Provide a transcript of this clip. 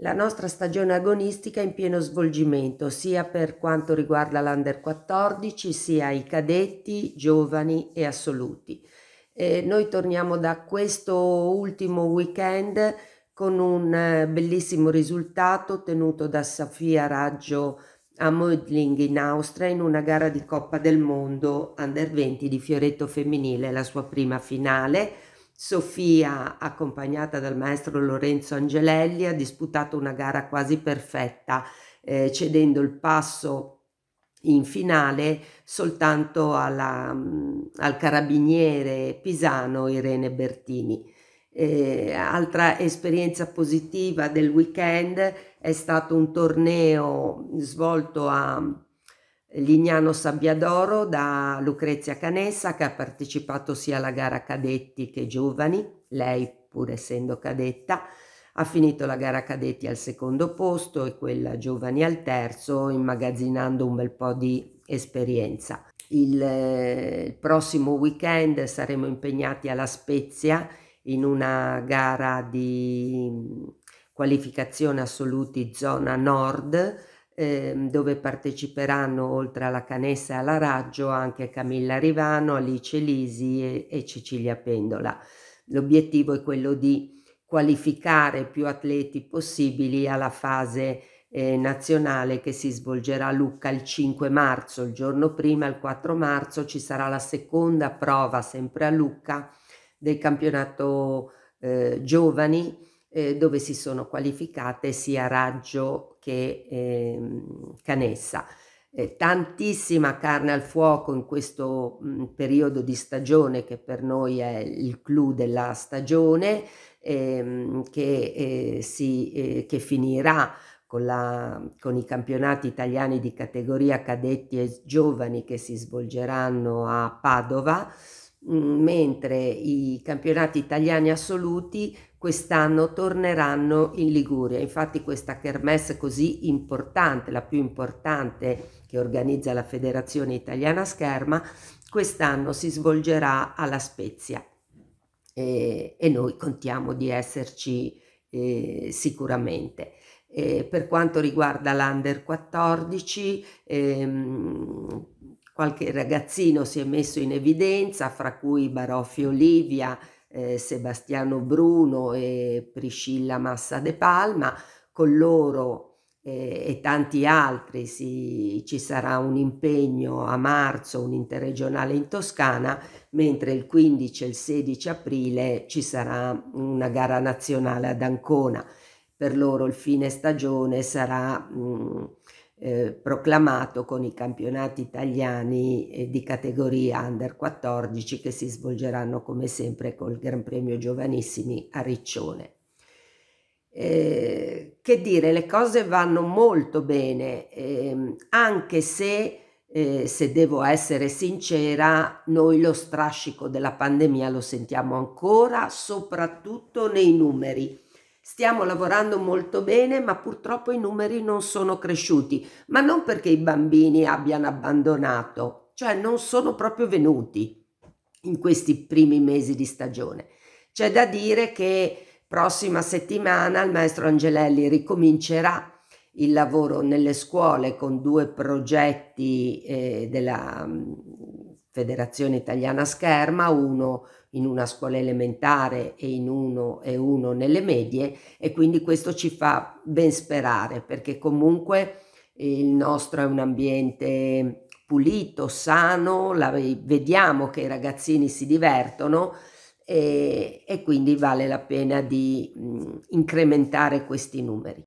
la nostra stagione agonistica è in pieno svolgimento, sia per quanto riguarda l'Under 14, sia i cadetti, giovani e assoluti. E noi torniamo da questo ultimo weekend con un eh, bellissimo risultato ottenuto da Safia Raggio a Mödling in Austria in una gara di Coppa del Mondo Under 20 di fioretto femminile, la sua prima finale Sofia, accompagnata dal maestro Lorenzo Angelelli, ha disputato una gara quasi perfetta, eh, cedendo il passo in finale soltanto alla, mm, al carabiniere pisano Irene Bertini. Eh, altra esperienza positiva del weekend è stato un torneo svolto a Lignano Sabbiadoro da Lucrezia Canessa che ha partecipato sia alla gara cadetti che giovani, lei pur essendo cadetta, ha finito la gara cadetti al secondo posto e quella giovani al terzo, immagazzinando un bel po' di esperienza. Il, eh, il prossimo weekend saremo impegnati alla Spezia in una gara di mm, qualificazione assoluti zona nord ehm, dove parteciperanno oltre alla Canessa e alla Raggio anche Camilla Rivano, Alice Lisi e, e Cecilia Pendola. L'obiettivo è quello di qualificare più atleti possibili alla fase eh, nazionale che si svolgerà a Lucca il 5 marzo. Il giorno prima, il 4 marzo, ci sarà la seconda prova sempre a Lucca del campionato eh, giovani eh, dove si sono qualificate sia Raggio che ehm, Canessa. Eh, tantissima carne al fuoco in questo mh, periodo di stagione che per noi è il clou della stagione ehm, che, eh, si, eh, che, finirà con, la, con, i campionati italiani di categoria cadetti e giovani che si svolgeranno a Padova Mm, mentre i campionati italiani assoluti quest'anno torneranno in Liguria. Infatti questa kermesse così importante, la più importante che organizza la Federazione Italiana Scherma, quest'anno si svolgerà alla Spezia e, e noi contiamo di esserci eh, sicuramente. Eh, per quanto riguarda l'Under 14, ehm, Qualche ragazzino si è messo in evidenza, fra cui Baroffi Olivia, eh, Sebastiano Bruno e Priscilla Massa De Palma, con loro eh, e tanti altri si, ci sarà un impegno a marzo, un interregionale in Toscana, mentre il 15 e il 16 aprile ci sarà una gara nazionale ad Ancona. Per loro il fine stagione sarà... Mh, mm, eh, proclamato con i campionati italiani eh, di categoria under 14 che si svolgeranno come sempre col Gran Premio Giovanissimi a Riccione. Eh, che dire, le cose vanno molto bene, ehm, anche se, eh, se devo essere sincera, noi lo strascico della pandemia lo sentiamo ancora, soprattutto nei numeri. Stiamo lavorando molto bene, ma purtroppo i numeri non sono cresciuti, ma non perché i bambini abbiano abbandonato, cioè non sono proprio venuti in questi primi mesi di stagione. C'è da dire che prossima settimana il maestro Angelelli ricomincerà il lavoro nelle scuole con due progetti eh, della Federazione Italiana Scherma, uno in una scuola elementare e, in uno, e uno nelle medie e quindi questo ci fa ben sperare perché comunque il nostro è un ambiente pulito, sano, la, vediamo che i ragazzini si divertono e, e quindi vale la pena di mh, incrementare questi numeri.